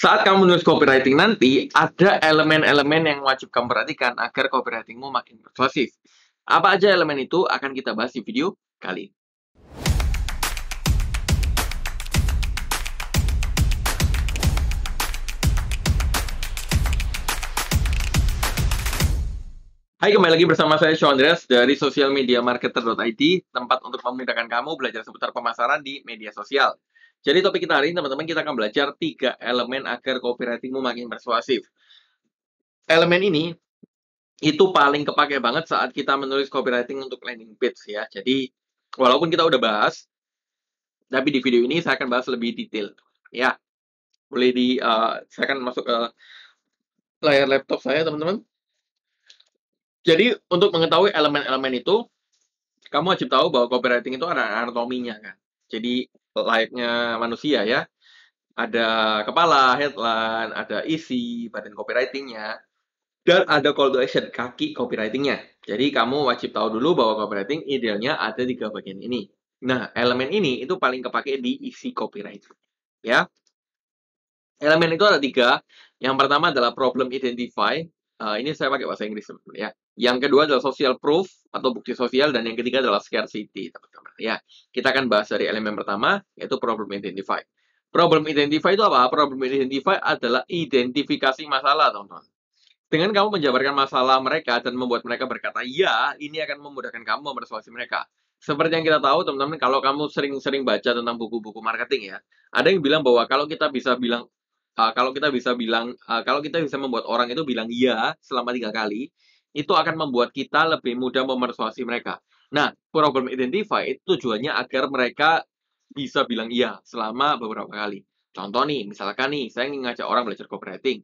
Saat kamu menulis copywriting nanti, ada elemen-elemen yang wajib kamu perhatikan agar copywritingmu makin persuasif. Apa aja elemen itu akan kita bahas di video kali ini. Hai, kembali lagi bersama saya Sean Andreas dari sosialmediamarketer.id, tempat untuk memudahkan kamu belajar seputar pemasaran di media sosial. Jadi topik kita hari ini teman-teman kita akan belajar tiga elemen agar copywritingmu makin persuasif. Elemen ini itu paling kepake banget saat kita menulis copywriting untuk landing page ya. Jadi walaupun kita udah bahas, tapi di video ini saya akan bahas lebih detail. Ya, boleh di uh, saya akan masuk ke layar laptop saya teman-teman. Jadi untuk mengetahui elemen-elemen itu, kamu wajib tahu bahwa copywriting itu ada anatominya kan. Jadi layaknya manusia ya. Ada kepala, headline, ada isi, badan copywritingnya, dan ada call to action, kaki copywritingnya. Jadi kamu wajib tahu dulu bahwa copywriting idealnya ada tiga bagian ini. Nah, elemen ini itu paling kepake di isi copywriting. Ya, elemen itu ada tiga. Yang pertama adalah problem identify, Uh, ini saya pakai bahasa Inggris ya. Yang kedua adalah social proof atau bukti sosial dan yang ketiga adalah scarcity teman-teman ya. Kita akan bahas dari elemen pertama yaitu problem identify. Problem identify itu apa? Problem identify adalah identifikasi masalah teman-teman. Dengan kamu menjabarkan masalah mereka dan membuat mereka berkata, ya, ini akan memudahkan kamu mempersuasi mereka. Seperti yang kita tahu, teman-teman, kalau kamu sering-sering baca tentang buku-buku marketing ya, ada yang bilang bahwa kalau kita bisa bilang Ah, kalau kita bisa bilang uh, kalau kita bisa membuat orang itu bilang iya selama tiga kali itu akan membuat kita lebih mudah memersuasi mereka nah problem identify itu tujuannya agar mereka bisa bilang iya selama beberapa kali contoh nih misalkan nih saya ngajak orang belajar copywriting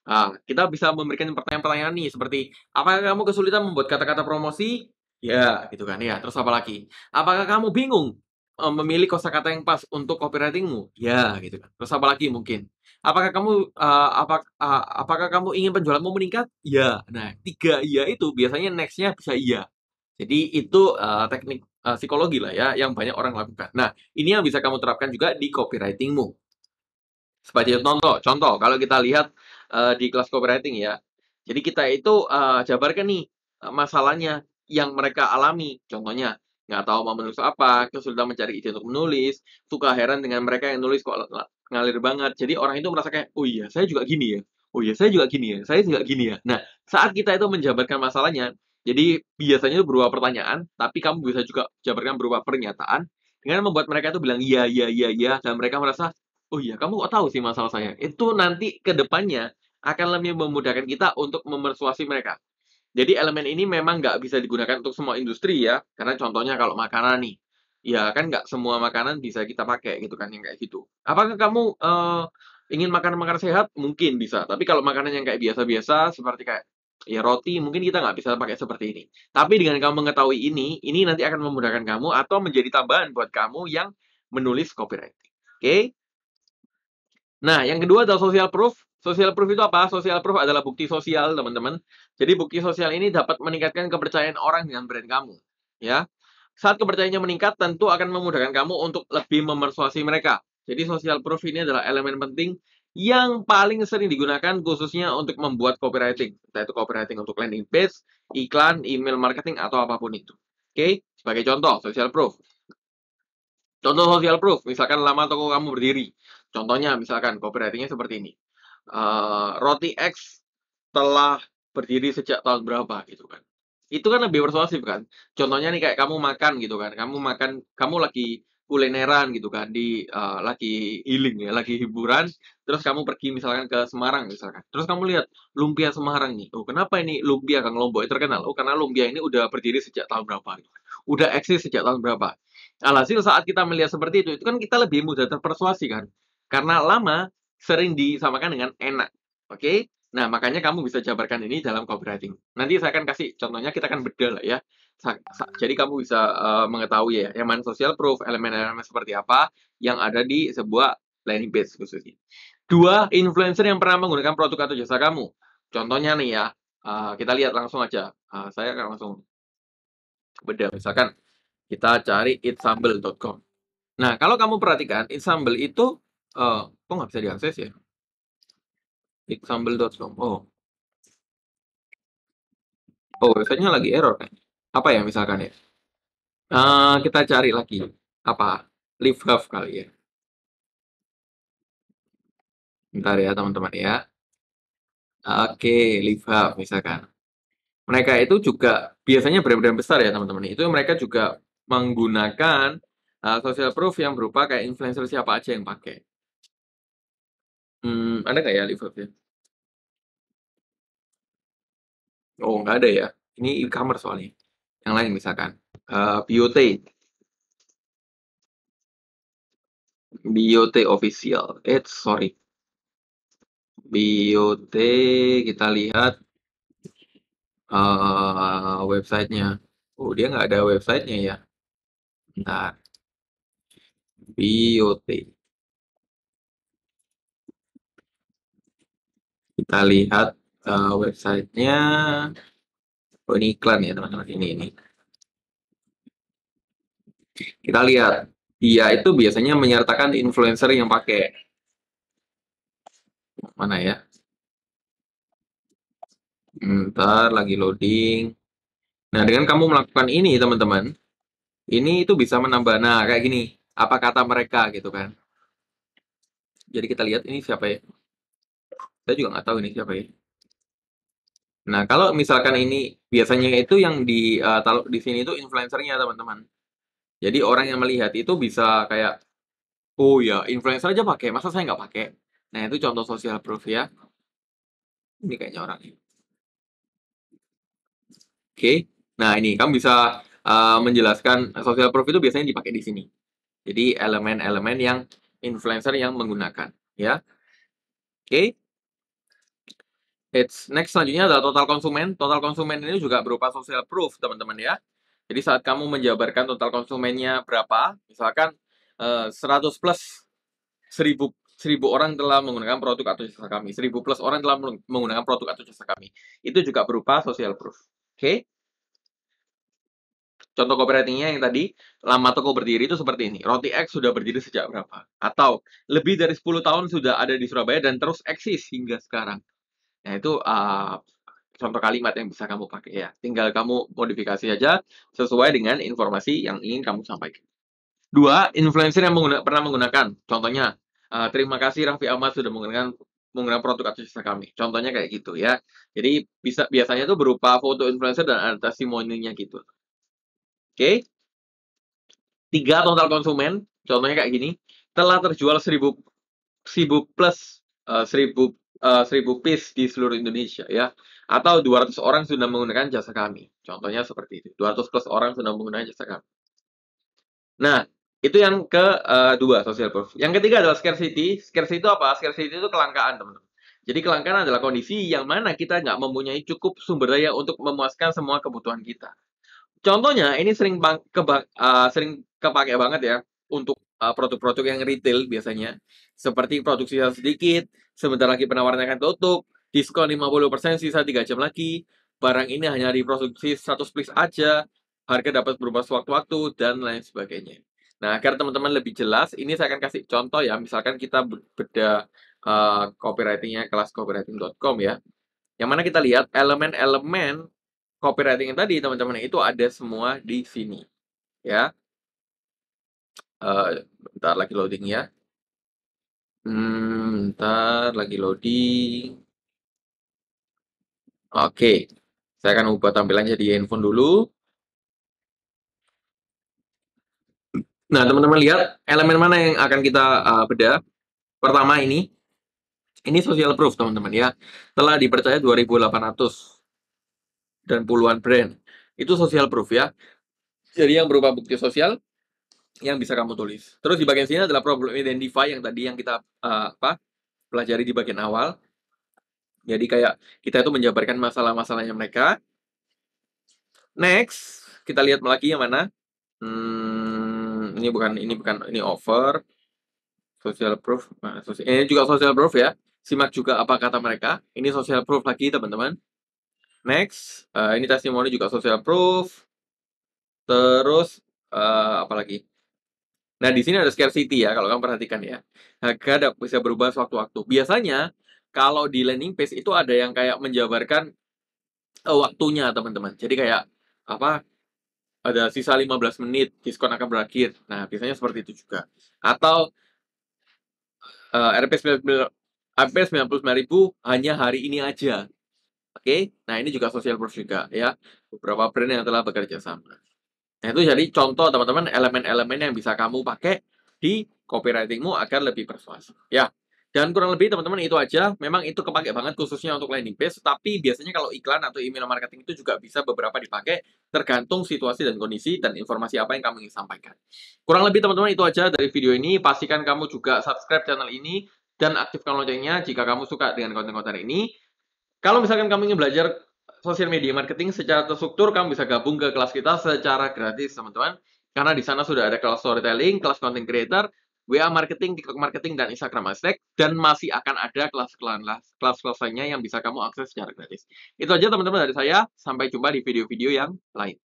Nah, kita bisa memberikan pertanyaan-pertanyaan nih seperti apakah kamu kesulitan membuat kata-kata promosi? Ya, gitu kan ya. Terus apa lagi? Apakah kamu bingung Eh, memilih kosakata yang pas untuk copywritingmu? Ya, gitu kan. Terus apa lagi mungkin? Apakah kamu uh, apa uh, apakah kamu ingin penjualanmu meningkat? Ya. Nah, tiga iya itu biasanya nextnya bisa iya. Jadi itu uh, teknik uh, psikologi lah ya yang banyak orang lakukan. Nah, ini yang bisa kamu terapkan juga di copywritingmu. Sebagai iya contoh, contoh kalau kita lihat uh, di kelas copywriting ya. Jadi kita itu uh, jabarkan nih masalahnya yang mereka alami. Contohnya, nggak tahu mau menulis apa, kesulitan mencari ide untuk menulis, suka heran dengan mereka yang nulis kok ngalir banget. Jadi orang itu merasa kayak, oh iya, saya juga gini ya. Oh iya, saya juga gini ya. Saya juga gini ya. Nah, saat kita itu menjabarkan masalahnya, jadi biasanya itu berupa pertanyaan, tapi kamu bisa juga jabarkan berupa pernyataan dengan membuat mereka itu bilang iya, iya, iya, iya, dan mereka merasa, oh iya, kamu kok tahu sih masalah saya. Itu nanti kedepannya akan lebih memudahkan kita untuk memersuasi mereka. Jadi elemen ini memang nggak bisa digunakan untuk semua industri ya, karena contohnya kalau makanan nih, ya kan nggak semua makanan bisa kita pakai gitu kan yang kayak gitu. Apakah kamu uh, ingin makanan-makanan sehat? Mungkin bisa, tapi kalau makanan yang kayak biasa-biasa seperti kayak ya roti mungkin kita nggak bisa pakai seperti ini. Tapi dengan kamu mengetahui ini, ini nanti akan memudahkan kamu atau menjadi tambahan buat kamu yang menulis copywriting. Oke? Okay? Nah, yang kedua adalah social proof Social proof itu apa? Social proof adalah bukti sosial, teman-teman. Jadi bukti sosial ini dapat meningkatkan kepercayaan orang dengan brand kamu, ya. Saat kepercayaannya meningkat, tentu akan memudahkan kamu untuk lebih memersuasi mereka. Jadi social proof ini adalah elemen penting yang paling sering digunakan khususnya untuk membuat copywriting. Entah itu copywriting untuk landing page, iklan, email marketing, atau apapun itu. Oke, sebagai contoh, social proof. Contoh social proof, misalkan lama toko kamu berdiri. Contohnya, misalkan copywritingnya seperti ini. Eh, Roti X telah berdiri sejak tahun berapa gitu kan itu kan lebih persuasif kan contohnya nih kayak kamu makan gitu kan kamu makan kamu lagi kulineran gitu kan di uh, lagi healing ya lagi hiburan terus kamu pergi misalkan ke Semarang misalkan terus kamu lihat lumpia Semarang nih oh kenapa ini lumpia Kang Lombok terkenal oh karena lumpia ini udah berdiri sejak tahun berapa gitu. Kan. udah eksis sejak tahun berapa alhasil saat kita melihat seperti itu itu kan kita lebih mudah terpersuasi kan karena lama sering disamakan dengan enak. Oke? Okay? Nah, makanya kamu bisa jabarkan ini dalam copywriting. Nanti saya akan kasih contohnya, kita akan beda lah ya. Jadi kamu bisa uh, mengetahui ya, yang mana social proof, elemen-elemen seperti apa yang ada di sebuah landing page khususnya. Dua, influencer yang pernah menggunakan produk atau jasa kamu. Contohnya nih ya, uh, kita lihat langsung aja. Uh, saya akan langsung beda. Misalkan kita cari itsambel.com. Nah, kalau kamu perhatikan, itsambel itu uh, Kok nggak bisa diakses ya? Example.com. Oh. Oh, websitenya lagi error kan? Apa ya misalkan ya? Uh, kita cari lagi. Apa? Live Hub kali ya. Bentar ya teman-teman ya. Oke, Live Hub misalkan. Mereka itu juga biasanya brand-brand besar ya teman-teman. Itu mereka juga menggunakan uh, social proof yang berupa kayak influencer siapa aja yang pakai. Hmm, ada nggak ya ya? Oh, nggak ada ya? Ini e-commerce soalnya. Yang lain misalkan, Uh, eh, BOT. BOT official, Eh, sorry. BOT kita lihat, uh, websitenya. Oh, dia nggak ada websitenya ya? Nah. BOT. kita lihat uh, websitenya oh ini iklan ya teman-teman ini ini kita lihat dia itu biasanya menyertakan influencer yang pakai mana ya ntar lagi loading nah dengan kamu melakukan ini teman-teman ini itu bisa menambah nah kayak gini apa kata mereka gitu kan jadi kita lihat ini siapa ya saya juga nggak tahu ini siapa ya nah kalau misalkan ini biasanya itu yang di uh, di sini itu influencernya teman-teman jadi orang yang melihat itu bisa kayak oh ya influencer aja pakai masa saya nggak pakai nah itu contoh social proof ya ini kayaknya orang ini. oke okay. nah ini kamu bisa uh, menjelaskan social proof itu biasanya dipakai di sini jadi elemen-elemen yang influencer yang menggunakan ya oke okay. It's next selanjutnya adalah total konsumen. Total konsumen ini juga berupa social proof, teman-teman ya. Jadi saat kamu menjabarkan total konsumennya berapa, misalkan uh, eh, 100 plus 1000 1000 orang telah menggunakan produk atau jasa kami, 1000 plus orang telah menggunakan produk atau jasa kami. Itu juga berupa social proof. Oke. Okay? Contoh copywritingnya yang tadi, lama toko berdiri itu seperti ini. Roti X sudah berdiri sejak berapa? Atau lebih dari 10 tahun sudah ada di Surabaya dan terus eksis hingga sekarang. Nah, itu uh, contoh kalimat yang bisa kamu pakai ya. Tinggal kamu modifikasi aja sesuai dengan informasi yang ingin kamu sampaikan. Dua, influencer yang mengguna, pernah menggunakan. Contohnya, uh, terima kasih Raffi Ahmad sudah menggunakan menggunakan produk atau jasa kami. Contohnya kayak gitu ya. Jadi bisa biasanya itu berupa foto influencer dan ada testimoninya gitu. Oke. Okay. Tiga total konsumen, contohnya kayak gini, telah terjual seribu seribu plus uh, ah, 1000 Eh, seribu 1000 piece di seluruh Indonesia ya atau 200 orang sudah menggunakan jasa kami. Contohnya seperti itu. 200 plus orang sudah menggunakan jasa kami. Nah, itu yang kedua eh, uh, social proof. Yang ketiga adalah scarcity. Scarcity itu apa? Scarcity itu kelangkaan, teman-teman. Jadi kelangkaan adalah kondisi yang mana kita nggak mempunyai cukup sumber daya untuk memuaskan semua kebutuhan kita. Contohnya, ini sering bang, ke, uh, eh, sering kepake banget ya untuk Eh, produk-produk yang retail biasanya seperti produksi sedikit sebentar lagi penawarannya akan tutup diskon 50% sisa 3 jam lagi barang ini hanya diproduksi 100 piece aja harga dapat berubah sewaktu-waktu dan lain sebagainya nah agar teman-teman lebih jelas ini saya akan kasih contoh ya misalkan kita beda uh, copywritingnya kelas copywriting.com ya yang mana kita lihat elemen-elemen copywriting yang tadi teman-teman itu ada semua di sini ya Eee, eh, bentar lagi loading ya. hmm bentar lagi loading. Oke, saya akan ubah tampilannya jadi handphone dulu. Nah, teman-teman lihat elemen mana yang akan kita, uh, bedah. Pertama ini, ini social proof teman-teman ya, telah dipercaya 2.800 dan puluhan brand. Itu social proof ya. Jadi yang berupa bukti sosial Gitu. yang bisa kamu tulis. Terus di bagian sini adalah problem identify yang tadi yang kita uh, apa pelajari di bagian awal. Jadi kayak kita itu menjabarkan masalah-masalahnya mereka. Next, kita lihat lagi yang mana. Hmm, ini bukan ini bukan ini over social proof. Nah, sosial, ini juga social proof ya. Simak juga apa kata mereka. Ini social proof lagi teman-teman. Next, uh, ini testimoni juga social proof. Terus uh, apa lagi? Nah, di sini ada scarcity ya, kalau kamu perhatikan ya. Harga bisa berubah sewaktu-waktu. Biasanya, kalau di landing page itu ada yang kayak menjabarkan uh, waktunya, teman-teman. Jadi kayak, apa, ada sisa 15 menit, diskon akan berakhir. Nah, biasanya seperti itu juga. Atau, uh, RP, RP 99.000 hanya hari ini aja. Oke, okay? nah ini juga social proof juga ya. Beberapa brand yang telah bekerja sama. Nah itu jadi contoh teman-teman elemen-elemen yang bisa kamu pakai di copywritingmu agar lebih persuasif. Ya, dan kurang lebih teman-teman itu aja. Memang itu kepake banget khususnya untuk landing page. Tapi biasanya kalau iklan atau email marketing itu juga bisa beberapa dipakai tergantung situasi dan kondisi dan informasi apa yang kamu ingin sampaikan. Kurang lebih teman-teman itu aja dari video ini. Pastikan kamu juga subscribe channel ini dan aktifkan loncengnya jika kamu suka dengan konten-konten ini. Kalau misalkan kamu ingin belajar Sosial media marketing secara terstruktur, kamu bisa gabung ke kelas kita secara gratis, teman-teman. Karena di sana sudah ada kelas storytelling, kelas content creator, WA marketing, TikTok marketing, dan Instagram hashtag, dan masih akan ada kelas-kelas kelas lainnya yang bisa kamu akses secara gratis. Itu aja teman-teman dari saya, sampai jumpa di video-video yang lain.